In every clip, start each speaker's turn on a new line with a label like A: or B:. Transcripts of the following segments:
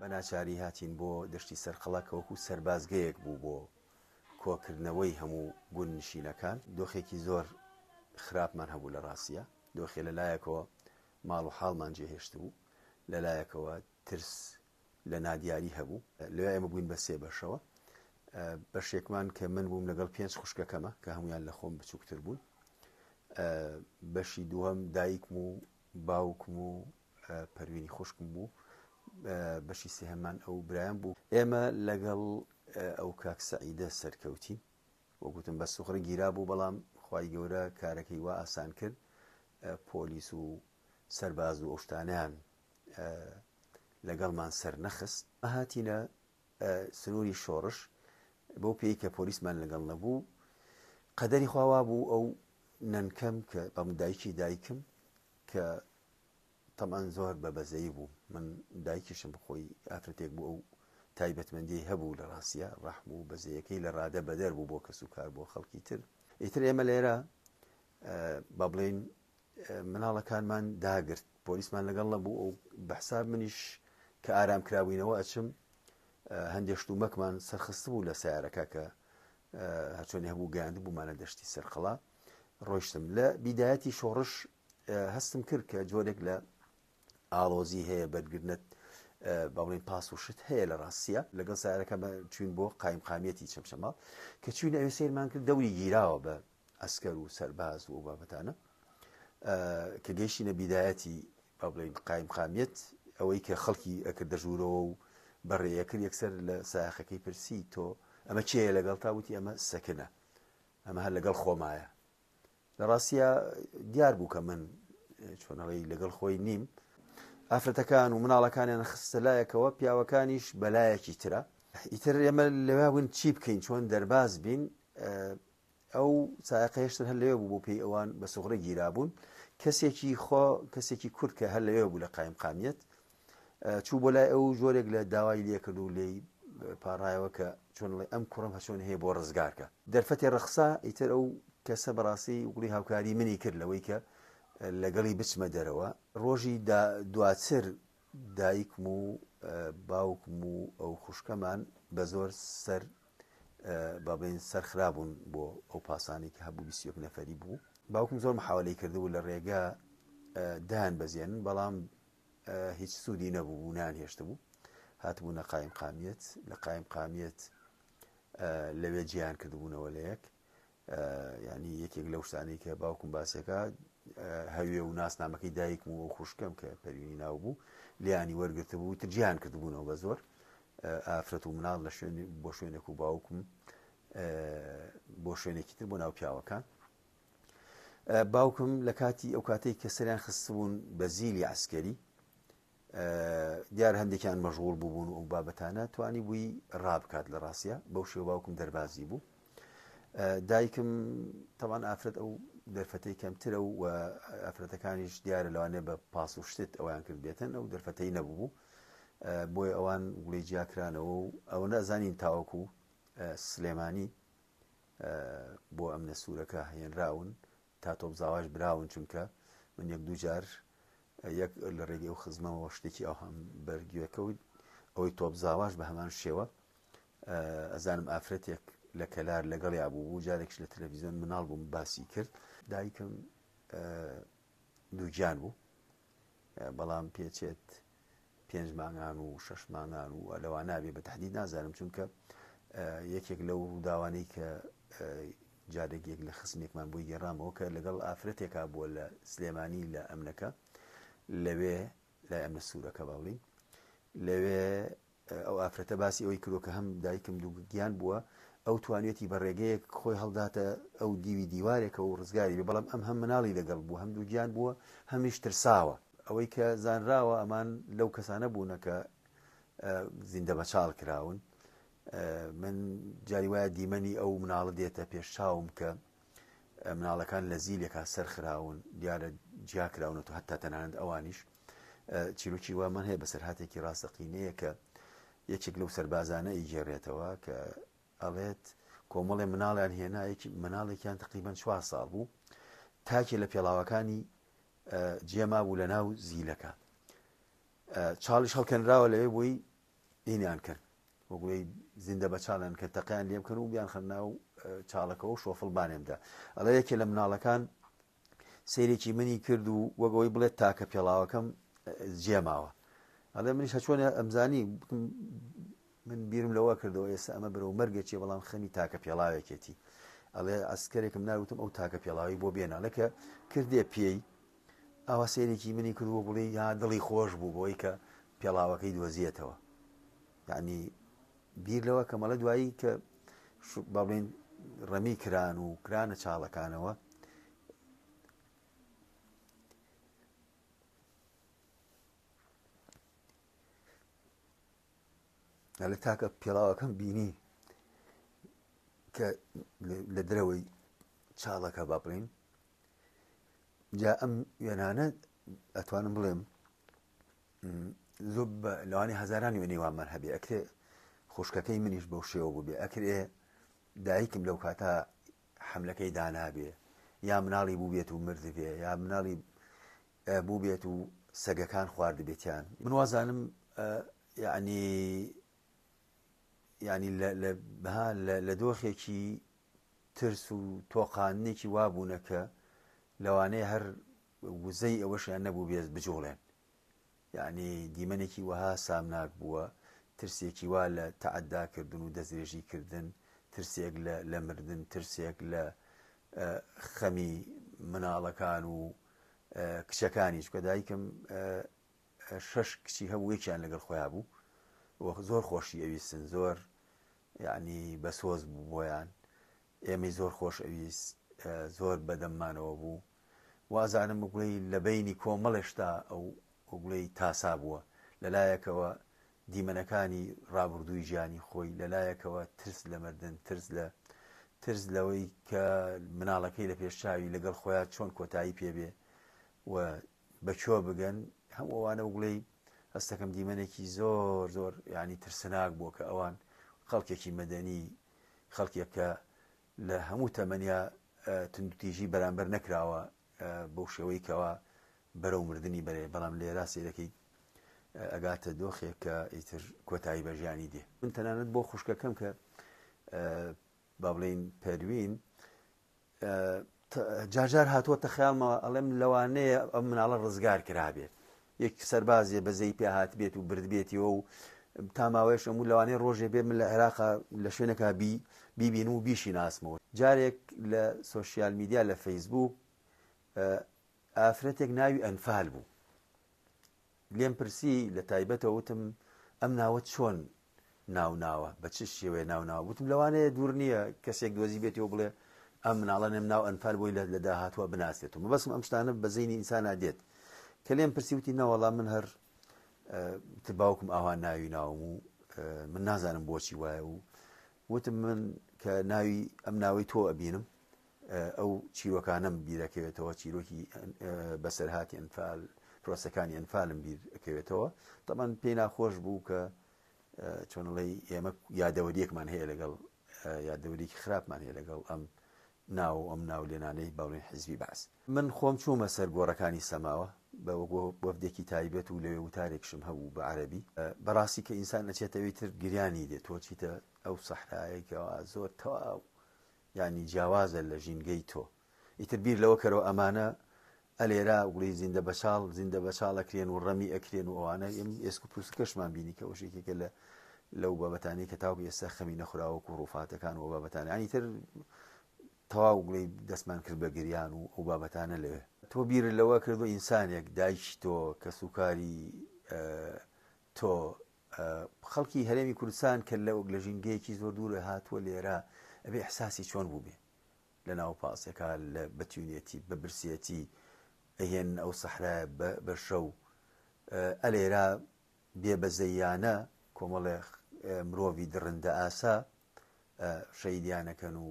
A: بەناچاری هاتین بۆ دەشتی سەرخەڵکەوەکو سربازگەیەک بوو بۆ کۆکردنەوەی هەموو گونشینەکان دۆخێکی زۆر خراپمان هەبوو لە ڕاستە دۆخێ لەلایەکەوە ماڵ و حاڵمان جێهێشت بوو لەلایەکەوە ترس لە نادیاری هەبوو لێ ئێمە بووین بە سێ بەشەوە بەشێکمان کە من بووم لەگەڵ پێنج خوشکەکەمە کە هەمویان لە خۆم بچووکتر بوون بەشی دووەم دایکم و باوکم و پەروینی خوشکم بوو بەشی سێهمان ئەو برایان بوو ئێمە لەگەڵ ئەو کاکسەعیدە سەرکەوتی وەگوتم بە سوخرە گیرا بوو بەڵام خی گەورە کارەکەی وا ئاسان کرد پۆلیس و سەرباز و ئۆشتانیان لەگەڵمان سەر نەخست ئەهاتینە سنووری شۆڕش بۆ پێی کە پۆلیسمان لەگەڵ نەبوو قەدەری خواوا بوو ئەو نەنکەم کە بەم دایکی دایکم کە تەمان زۆر بە بەزەی بوو من دایکیشم بخۆی ئافرەتێک بوو ئەو تایبەتمەندی هەبوو لە ڕاستە ڕحم و بەزەیەکەی لە ڕادە بەدەر بوو بۆ کەس و کار بۆ خەڵکی تر ئیتر ئێمە لێرە با بڵێن مناڵەکانمان داگرت پۆلیسمان لەگەڵ نەبوو ئەو بەحساب منیش کە ئارام کراوینەوە ئەچم هەندێشت و مەکمان سەرخست بوو لە سیارەکە کە هەچۆن هەبوو گاند بوومانە دەشتی سەرخەڵا ڕۆیشتم لە بیدایەتی شۆڕش هەستم کرد کە جۆرێک لە ئالۆزی هەیە بەرگرنت باڵین پاس و شت هەیە لە ڕاستیە لەگەڵ سایرەکە چوین بۆ قایمقامەتی چەمشەماڵ کە چوین ئەوێ سیرمان کرد دەوری گیراوە بە ئەسکەر و سەرباز و بابەتانە کە گەیشتینە بیدایەتی با بڵین قایمقامەت ئەوەی کە خەڵکی ئەکە دەژوورەوە و بەڕێەکرد یەکسەر لە ساخەکەی پرسی تۆ ئەمە چیە لەگەڵ تاوتی ئەمە سەکنە ئەمە هەر لەگەڵ خۆمایە لە ڕاستە دیار بوو کە من چۆنەڵی لەگەڵ خۆی نیم ئافرەتەکان و مناڵەکانیان خستەلایەکەوە پیاوەکانیش بەلایەکی ترە ئیتر ئێمە لەواون چی بکەین چۆن دەرباز بین ئەو ساقەیشتن هەر لێو بوو پێی ئەوان بە سوغڕی گیرابوون کەسێکی خۆ کەسێکی کورد کە هەر لەوێ بوو لە قایم قامیت چوو بۆ لای ئەو جۆرێک لە داوای لێکرد و لی پاڕایەوە کە چۆنڵێ ئەم کوڕم هەچۆن هەیە بۆ ڕزگارکە دەرفەتی ڕخسا ئیتر ئەو کەسە بەڕاستی وڵی هاوکاری منی کرد لەوەی کە لەگەڵی بچمە دەرەوە ڕۆژی دواتر دایکم و باوکم و ئەو خوشکەمان بە زۆر سەر بابین سەرخراببوون بۆ ئەو پاسانی کە هەبوو بیسیۆک نەفەری بوو باوکم زۆر مححاولی کردبوو لە ڕێگا دان بەزیێنن بەڵام هیچ سوودی نەبوو نان هێشت بوو هاتبوو نە قایم قامیت لە قایم قامیت لەوێ جیان کردبوونەوە لە یەک ینی یەکێک لەو شتانی کە باوکم باسیەکە هەوێ و ناسنامەکەی دایکم و خوشکم کە پەروینی ناو بوو لیانی وەرگرت بوو ترجیان کردبوونەوە بە زۆر ئافرەت و مناڵ لە شوێن بۆ شوێنێک و باوکم بۆ شوێنێکی تر بۆ ناو پیاوەکان باوکم لە کاتی ئەو کاتەی کە سەریان خستبوون بە زیلی عسکەری دیار هەندێکیان مەژغول بووبوون و ئەو بابەتانە توانی بووی ڕابکات لە ڕاستە بەو شێ باوکم دەربازی بوو دایکم تەوان ئافرەت ئەو دەرفەتەی کەمترە و ئەفرەتەکانیش دیارە لەوانێ بە پاس و شتت ئەویان کرد بێتن ئەو دەرفەتەی نەبوو بۆی ئەوان گوڵی جیاکرانەوە و ئەوە نەزانین تاوەکو سلێمانی بۆ ئەم نەسوورەکە هێنراون تا تۆب زاواش براون چونکە من یەک دوو جار یەک لە ڕێگەی و خزمەوە شتێکی ئەو هەم بەرگوەکەوت ئەوەی تۆب زاواش بە هەمان شێوە ئەزانم ئافرەتێک لە کەلار لەگەڵی ئابوو بوو جارێکش لە تەلەڤیزیۆن مناڵ بووم باسی کرد دایکم دووجان بوو بەڵام پێچێت پێنج مانگان و شش مانگان و لەوان نابێ بە تهدید نازانم چونکە یەکێک لەو ڕووداوانەی کە جادەگێک لە خسمێکمان بووی گێڕامەوە کە لەگەڵ ئافرەتێکا بووە لە سلێمانی لە ئەمنەکە لەوێ لە ئەمە سوورەکە باڵین لەوێ ئەو ئافرەتە باسی ئەوەی کلۆکە هەم دایکم دووگیان بووە ئەو توانێتی بە ڕێگەیەک خۆی هەڵداتە ئەو دیوی دیوارێکە و ڕزگاری بێ بەڵام ئەم هەم مناڵی لەگەڵ بوو هەموو گیان بووە هەمیش ترساوە ئەوەی کە زانراوە ئەمان لەو کەسانە بوونەکە زیندە بە چاڵ کراون من جاری وایە دیمەنی ئەو مناڵە دێتە پێش چاوم کە مناڵەکان لە زیلێکا سەرخراون دیارە جیاکراونەوە و هەتا تەنانند ئەوانیش چیرروکی وامان هەیە بە سەرهاتێکی ڕاستەقینەیە کە یەکێک لەو سەربازانە ئیگەڕێتەوە کە ئەڵێت کۆمەڵێ مناڵیان هێنایەکی مناڵێکیان تقریبان چوار ساڵ بوو تاکێ لە پێڵاوەکانی جێما بوو لە ناو زیلەکە چاڵیش هەڵکەنراوە لەوێ بووی دینیان کرد وەگوی زیندە بە چاڵیان کە تەقیان لێم کرد و بیان خەرناو چاڵەکەەوە شۆفڵبانێمدا ئەڵە یەکێ لە مناڵەکان سیرێکی منی کرد و وەگەوەی بڵێت تاکە پێڵاوەکەم جێماوە ئەڵێ منیش چۆنە ئەمزانی من بیرم لەوە کردەوە ئێستا ئەمە برەو مەرگێکی بەڵام خەمی تاکە پێڵاوێکێتی ئەڵێ ئەسکەرێکم ناوتم ئەو تاکە پێڵاوی بۆ بێنە لەکە کردێ پێی ئاوا سێرێکی منی کردووە بڵێ یا دڵی خۆش بوو بۆی کە پێڵاوەکەی دۆزیێتەوە یعنی بیر لەوە کە مەڵە دوایی کە بابلین ڕەمی کران و کرانە چاڵەکانەوە لە تاکە پێڵاوەکەم بینی کە لە درەوەی چاڵەکە با بڵین جا ئەم وێنانە ئەتوانم بڵێم زۆر لەوانی هزارانی وێنی وامەر هەبێ ئەکرێ خوشکەکەی منیش بەو شێوە بوو بێ ئەکرێ دایکم لەو کاتە حملەکەی دانابێ یا مناڵی بوو بێت و مردبێ یا مناڵی بوو بێت و سەگەکان خوارد بێتیان من وازانم یعنی ینی لە دۆخێکی ترس و تۆقانێکی وابوونەکە لەوانەیە هەر وزەی ئەوەشیان نەبوو بێز بجۆڵێن یعنی دیمەنێکی وەها سامناک بووە ترسێکی وا لە تععدا کردن و دەستێژی کردن ترسێک لە مردن ترسێک لە خەمی مناڵەکان و کچەکانیش کە دایکم شش کچی هەبوو یەکیان لەگەڵ خۆیان بوو زۆر خۆشی ئەویستن زۆر یعنی بە سۆز بوو بۆیان ئێمەی زۆر خۆش ئەویست زۆر بەدەمانەوە بوو وازانم وگوڵی لە بینی کۆمەڵێشتا ئەو وگوڵەی تاسا بووە لەلایەکەوە دیمەنەکانی ڕابردووی ژیانی خۆی لەلایەکەوە ترس لە مردن ترس لە ترس لەوەی کە مناڵەکەی لە پێشچاوی لەگەڵ خۆیان چۆن کۆتایی پێبێ و بەچۆ بگەن هەمووانە وگوڵەی هەستەکەم دیمەنێکی زۆر زۆر ینی ترسناک بووە کە ئەوان خەڵکێکی مەدەنی خەڵکێکە لە هەموو تەمەنیا تندتیژی بەرامبەر نەکراوە بەو شێوەیەوە بەرەو مردنی بەرێ بەڵام لێرا سێرەکەی ئەگاتە دۆخێک کە ئیتر کۆتایی بەژیانی دێ من تەنانەت بۆ خوشکەکەم کە با بڵین پەروین جارجار هاتووە تەخیامەوە ئەڵێم لەوانەیە ئەم مناڵە ڕزگار کرابێت یەک سەربازیە بەزەی پێ هاات بێت و بردبێتیەوە و تاماوەیە شەمو لەوانەیە ڕۆژێ بێ من لە عێراق لە شوێنەکە بی بیبین و بیشی ناسمەوە جارێک لە سوۆسیال میدیا لە فەیسبوو ئافرەتێک ناوی ئەنفال بوو لێم پرسی لە تایبەتە وتم ئەم ناوە چۆن ناو ناوە بە چ شێوەیە ناو ناوە وتم لەوانەیە دوور نییە کەسێک دۆزی بێتەوە بڵێ ئەم مناڵە نێم ناو ئەنفال بۆی لە داهاتوە بناسێت و بەسم ئەم شتانە بە زینی ئینسانە دێت کە لێم پرسی وتی نەوەڵام من هەر باوکم ئاوان ناوی ناوم و من نازانم بۆچی وایە و وتم من کە ناوی ئەم ناوەی تۆ ئەبینم ئەو چیرۆکانم بیرەکەوێتەوە چیرۆکی بەسەرهاتی ئەنفال پرۆسەکانی ئەنفالم بیرەکەوێتەوە تەمان پێی ناخۆش بوو کە چۆنڵی ئێمە یادەوەریەکمان هەیە لەگەڵ یادەوەریکی خراپمان هەیە لەگەڵ ئەم ناو ئەم ناو لێنانەی باڵێن حزبی باس من خۆم چوومە سەر گۆڕەکانی سەماوە بەوەگۆ بەفدێکی تایبێت و لەوێ وتارێکشم هەبوو بە عەربی بەڕاستی کە ئینسان نەچێتەوەی تر گریانی دێت تۆ چیتە ئەو سەحرایەکەوە زۆر تەواو ینی جیاوازە لە ژینگەی تۆ ئیتر بیر لەوە کەرەوە ئەمانە ئەلێرا وڵی زیندە بەشال زیندە بەشالەکرێن و ڕەمی ئەکرێن و ئەوانە ئێم ئێسک و پوسکەشمان بینی کە وشێکێکە لە لەو بابەتانی کە تاوی ئێستا خەمی نەخراوە و ڕوفاتەکان و بابەتانانی تر تەواو گوڵی دەستمان کرد بە گریان و ئەو بابەتانە لەوێ تۆ بیر لەوە کردو ئینسانێک دایکی تۆ کە سوکاری تۆ خەڵکی هەرێمی کوردستان کە لەوەک لە ژینگەیەکی زۆر دوورە هاتووە لێرە ئەبێ حساسی چۆن بوو بێ لە ناو پاسێکا لە بەتیونەتی بە برسەتی ئەهێن ئەو سەحرا بە شەو ئەلێرا بێبەزەیانە کۆمەڵێ مرۆڤی درڕندە ئاسا شەیدیانەکەن و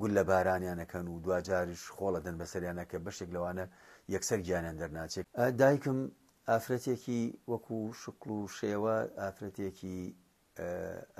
A: گول لە بارانیانەکەن و دوجاریش خۆڵە دەن بەسەریانەکە بەشتێک لەوانە یەکسەر گیانیان دەرناچێت دایکم ئافرەتێکی وەکو شکل و شێوە ئافرەتێکی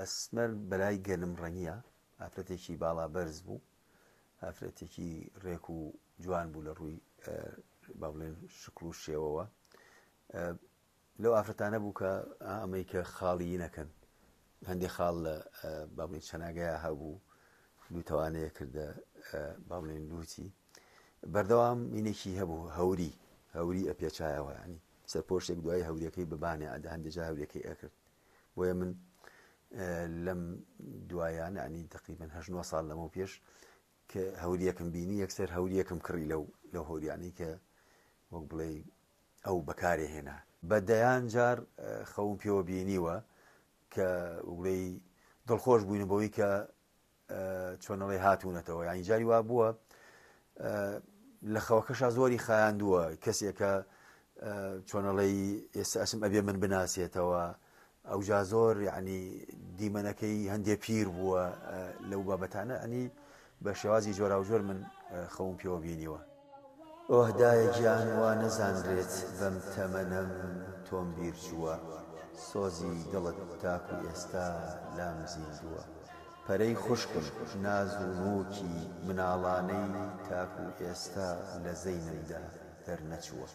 A: ئەسمەر بەلای گەنم ڕەنگیە ئافرەتێکی باڵا بەرز بوو ئافرەتێکی ڕێک و جوان بوو لە ڕووی با بڵێن شکل و شێوەوە لەو ئافرەتانە بوو کە ئەمەیکە خاڵی نەکەن هەندێک خاڵ لە بابڵین چەناگەیە هەبوو دووتەوانەیە کردە با بڵێن لوتی بەردەوام مینێکی هەبوو هەوری هەوری ئەپێچایەوەیانی سەر پۆشتێک دوای هەوریەکەی ببانێ ئەدا هەندێجا هەوریەکەی ئەکرد وە من لەم دوایانە ئەنی تقریبن هە ساڵ لەمە پێش کە هەوریەکەم بینی یەکسەر هەوریەکەم کڕی لەو لە هۆریانی کە وەک بڵێ ئەو بەکارێ هێنا بەدەیان جار خەوم پێوە بینیوە کە وڵێ دڵخۆش بووین بەوەی کە چۆنەڵی هاتوونەتەوە یان جاری وا بووە لە خەوەکەشا زۆری خەیاندووە کەسێکە چۆنەڵی ئێستا ئەسم ئەبێ من بناسێتەوە ئەوجا زۆر یعنی دیمەنەکەی هەندێ پیر بووە لەو بابەتانە ئەنی بە شێوازی جۆرا و جۆر من خەوم پێوە بینیوە ئۆهدایە گیانوا نەزانرێت بەم تەمەنم تۆم بیر چووە سۆزی دڵت تاکو ئێستا لام زیندووە پەرەی خوشکم ناز و ڕووکی مناڵانەی تاکو ئێستا لە زەینەدا دەرنەچوە.